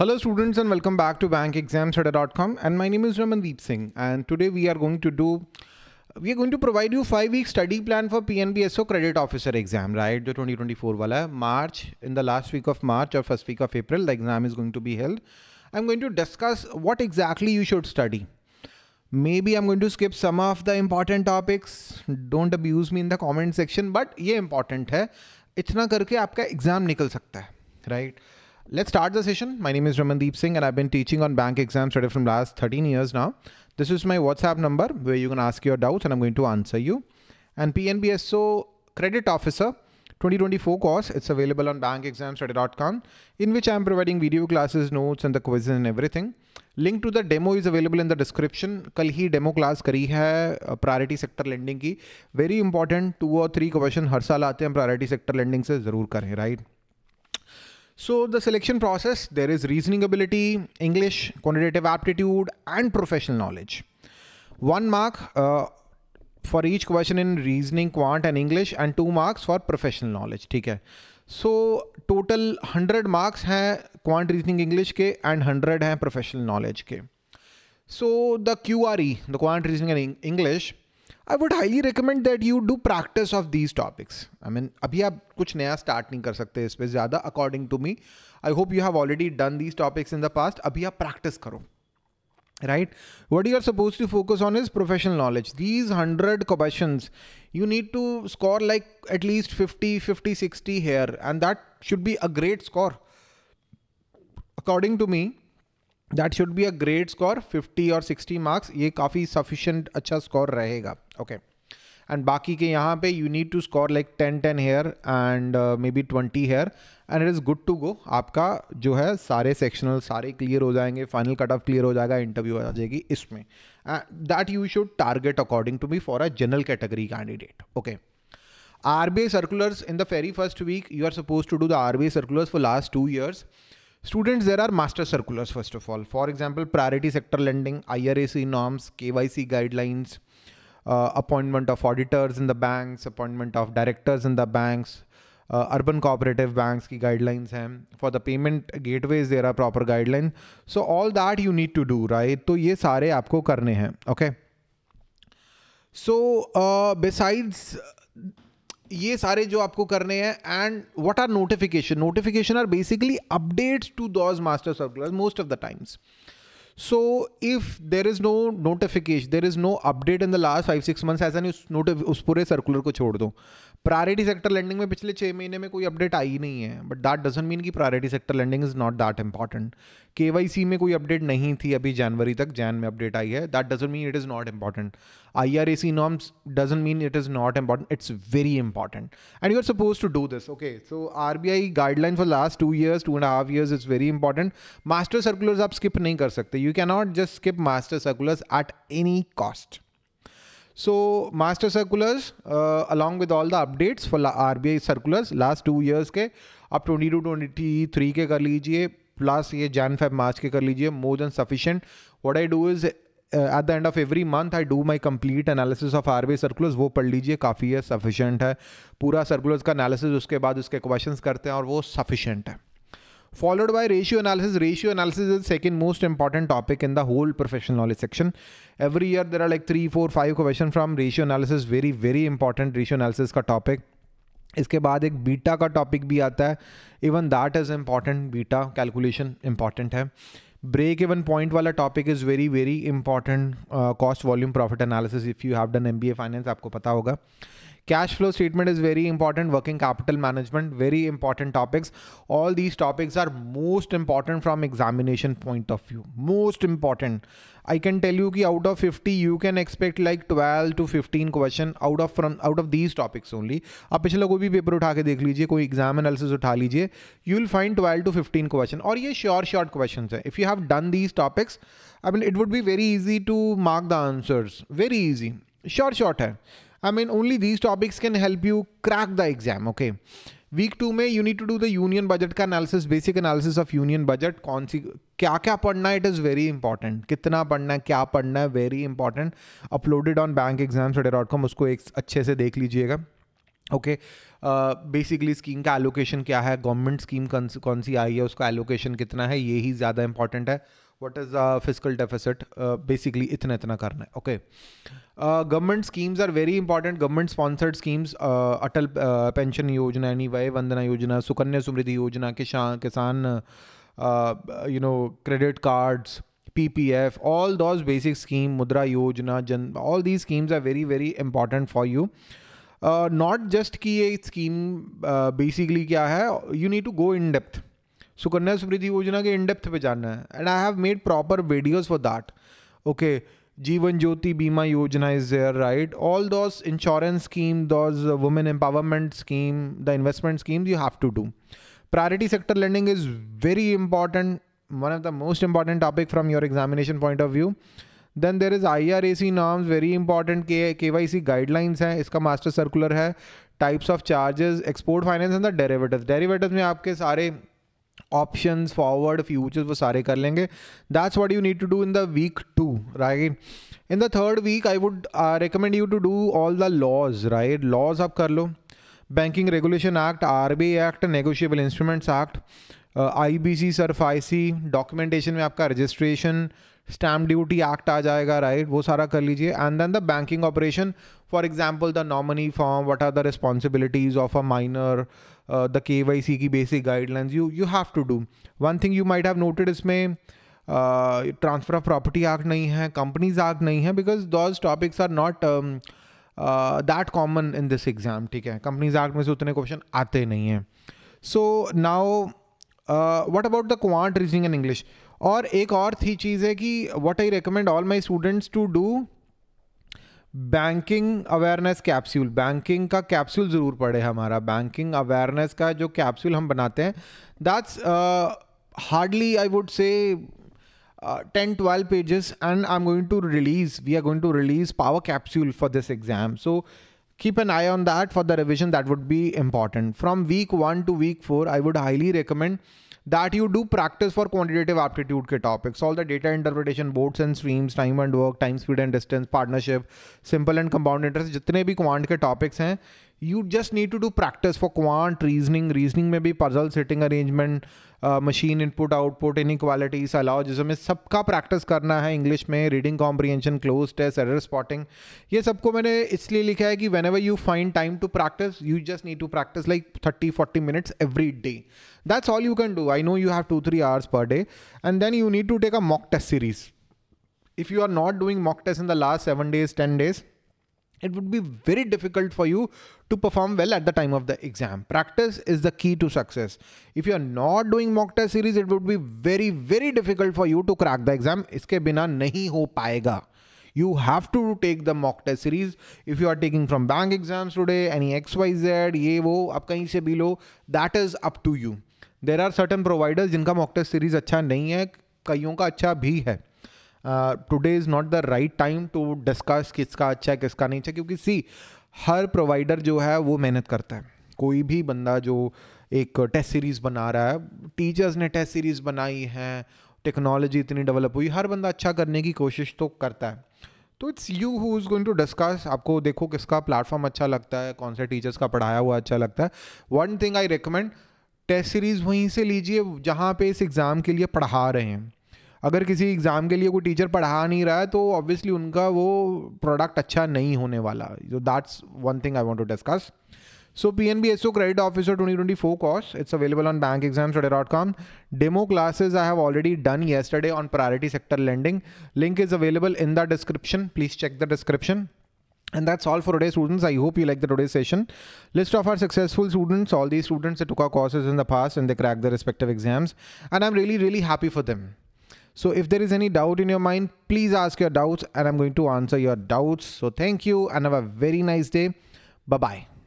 Hello students and welcome back to bankexamstudy.com and my name is Ramandeep Singh and today we are going to do we are going to provide you 5 week study plan for PNBSO credit officer exam right जो 2024 वाला है March in the last week of March और first week of April the exam is going to be held I am going to discuss what exactly you should study maybe i'm going to skip some of the important topics don't abuse me in the comment section but ये important है इतना करके आपका exam निकल सकता है right right? Let's start the session. My name is Ramandeep Singh and I've been teaching on bank exams started from last 13 years now. This is my WhatsApp number where you can ask your doubts and I'm going to answer you. And PNBSO Credit Officer 2024 course, it's available on bankexamstudy.com in which I'm providing video classes, notes and the quizzes and everything. Link to the demo is available in the कल ही demo class करी है priority sector lending की very important two और three question हर साल आते हैं priority sector lending से ज़रूर करें right? So the selection process, there is reasoning ability, English, quantitative aptitude, and professional knowledge. One mark uh, for each question in reasoning, quant, and English, and two marks for professional knowledge. ठीक है. So total 100 marks हैं quant, reasoning, English के and 100 हैं professional knowledge के. So the QRE, the quant, reasoning, and English I would highly recommend that you do practice of these topics I mean अभी आप कुछ नया स्टार्ट नहीं कर सकते इस पर ज़्यादा according to me I hope you have already done these topics in the past अभी आप प्रैक्टिस करो right what you are supposed to focus on is professional knowledge these 100 questions you need to score like at least 50 50 60 here and that should be a great score according to me that should be a great score 50 और 60 marks ये काफ़ी sufficient अच्छा score रहेगा okay and बाकी के यहाँ पे you need to score like 10 10 here and maybe twenty here and it is good to go आपका जो है सारे सेक्शनल सारे क्लियर हो जाएंगे फाइनल कट ऑफ क्लियर हो जाएगा इंटरव्यू आ जाएगी इसमें that you should target according to be for a general category candidate okay R B I circulars in the very first week you are suppose to do the R B I circulars for last two years students there are master circulars first of all for example priority sector lending I R A C norms K Y C guidelines appointment of auditors in the bank appointment of directors in the bank urban cooperative bank की guidelines हैं for the payment gateways there are proper guideline so all that you need to do right तो ये सारे आपको करने हैं okay so besides ये सारे जो आपको करने हैं and what are notification notification are basically updates to those master circular most of the times So if there is no notification, there is no update in the last five six months ऐसा नहीं उस नोटिफ उस पूरे circular को छोड़ दो priority sector landing में पिछले छः महीने में कोई अपडेट आई नहीं है बट दैट डजेंट मीन कि priority sector lending is not that important K Y C में कोई अपडेट नहीं थी अभी जनवरी तक जैन में अपडेट आई है that doesn't mean it is not important I R A C norms doesn't mean it is not important it's very important and you are suppose to do this okay so R B I guideline for last two years two and half years is very important master circulars आप skip नहीं कर सकते You just skip master circulars at any cost so master circulars along with all the updates for R B I circulars last two years के आप twenty two twenty three के कर लीजिए plus ये जैन फेब मार्च के कर लीजिए more than sufficient what I do is at the end of every month I do my complete analysis of R B circulars वो पढ़ लीजिए काफ़ी है सफिशेंट है पूरा सर्कुलर्स का एनालिसिस उसके बाद उसके क्वेश्चन करते हैं और वो सफिशेंट है followed by ratio analysis. Ratio analysis is the second most important topic in the whole professional knowledge section. Every year there are like three, four, five question from ratio analysis. Very, very important ratio analysis का topic. इसके बाद एक beta का topic भी आता है even that is important beta calculation important है break even point वाला topic is very very important cost volume profit analysis if you have done M B A finance आपको पता होगा cash flow statement is very important working capital management very important topics all these topics are most important from examination point of view most important I can tell you की out of fifty you can expect like twelve to fifteen question out of from out of these topics only आप पिछले कोई भी paper उठा के देख लीजिए कोई एग्जाम एनालिसिस उठा लीजिए you will find twelve to fifteen question और ये श्योर शॉर्ट क्वेश्चन है if you have done these topics I mean it would be very easy to mark the answers very easy sure short है I mean only these topics can help you crack the exam okay week two में you need to do the union budget का analysis basic analysis of union budget कौन सी क्या क्या पढ़ना है it is very important कितना पढ़ना है क्या पढ़ना है very important uploaded on bank exam study dot com उसको एक अच्छे से देख लीजिएगा ओके बेसिकली स्कीम का एलोकेशन क्या है गवर्नमेंट स्कीम कौन सी आई है उसका एलोकेशन कितना है ये ही ज़्यादा इंपॉर्टेंट है what is the physical deficit basically इतना इतना करना है okay government schemes are very important government sponsored schemes Atal pension uh, Yojana यानी वय वंदना योजना Sukanya Samriddhi Yojana Kisan Kisan you know credit cards P P F all those basic scheme Mudra Yojana Jan all these schemes are very very important for you not just कि ये scheme basically uh, क्या है you need to go in depth Sukanya Samriddhi Yojana के in depth पे जानना है and I have made proper videos for that okay Jeevan Jyoti Bima Yojana is there right all those insurance scheme those women empowerment scheme the investment scheme you have to do priority sector learning is very important one of the most important topic from your examination point of view then there is I R A C norms very important के K Y C guidelines हैं इसका master circular है types of charges export finance and the derivative derivative में आपके सारे option forward futures वो सारे कर लेंगे that's what you need to do in the week two right in the third week I would recommend you to do all the laws right laws आप कर लो banking regulation act R B act negotiable instruments act I B C सर्फ I C documentation में आपका registration stamp duty act आ जाएगा right right? वो सारा कर लीजिए and then the banking operation for example the nominee form what are the responsibilities of a minor the K Y C की basic guidelines you you have to do one thing you might have noted इसमें transfer of property आग नहीं है companies आग नहीं है because those topics are not that common in this exam ठीक है कंपनीज आग में से उतने क्वेश्चन आते नहीं हैं so now what about the quant reasoning in English और एक और थी चीज़ है कि what I recommend all my students to do banking awareness capsule banking का कैप्सूल ज़रूर पड़े हमारा बैंकिंग अवेयरनेस का जो कैप्सूल हम बनाते हैं that's hardly I would say ten twelve pages and I am going to release we are going to release power capsule for this exam so keep an eye on that for the revision that would be important from week 1 to week 4 i would highly recommend that you do practice for quantitative aptitude topics all the data interpretation boards and streams time and work time speed and distance partnership simple and compound interest jitne bhi quant ke topics hain you just need to do practice for quant reasoning reasoning में भी puzzle sitting arrangement machine input output inequalities allows में सबका practice करना है English में reading comprehension cloze test error spotting ये सबको मैंने इसलिए लिखा है कि whenever you find time to practice you just need to practice like thirty forty minutes every day that's all you can do I know you have two three hours per day and then you need to take a mock test series if you are not doing mock test in the last seven days ten days it would be very difficult for you to perform well at the time of the exam. Practice is the key to success. If you are not doing mock test series, it would be very, very difficult for you to crack the exam. Iske bina nahi ho paega. You have to take the mock test series. If you are taking from bank exams today, any XYZ, ye wo, ab kahin se below, that is up to you. There are certain providers जिनका mock test series अच्छा नहीं है, कईयों का अच्छा भी है. Today is not the right time to discuss किसका अच्छा है किसका नहीं अच्छा क्योंकि सी हर प्रोवाइडर जो है वो मेहनत करता है कोई भी बंदा जो एक टेस्ट सीरीज़ बना रहा है टीचर्स ने टेस्ट सीरीज़ बनाई है टेक्नोलॉजी इतनी डेवलप हुई हर बंदा अच्छा करने की कोशिश तो करता है तो it's you who is going to discuss आपको देखो किसका प्लेटफॉर्म अच्छा लगता है कौन से टीचर्स का पढ़ाया हुआ अच्छा लगता है one thing I recommend test series वहीं से लीजिए जहाँ पे इस एग्ज़ाम के लिए पढ़ा रहे हैं अगर किसी एग्ज़ाम के लिए कोई टीचर पढ़ा नहीं रहा है तो ऑब्वियसली उनका वो प्रोडक्ट अच्छा नहीं होने वाला जो that's one thing I want to discuss so P N B S O credit officer twenty twenty four course it's available on bank exam study dot com demo classes I have already done yesterday on priority sector lending link is available in the description please check the description And that's all for today, students. I hope you like the today's session. List of our successful students, all these students that took our courses in the past and they cracked their respective exams. And I'm really, really happy for them. So if there is any doubt in your mind, please ask your doubts and I'm going to answer your doubts. So thank you and have a very nice day. Bye-bye.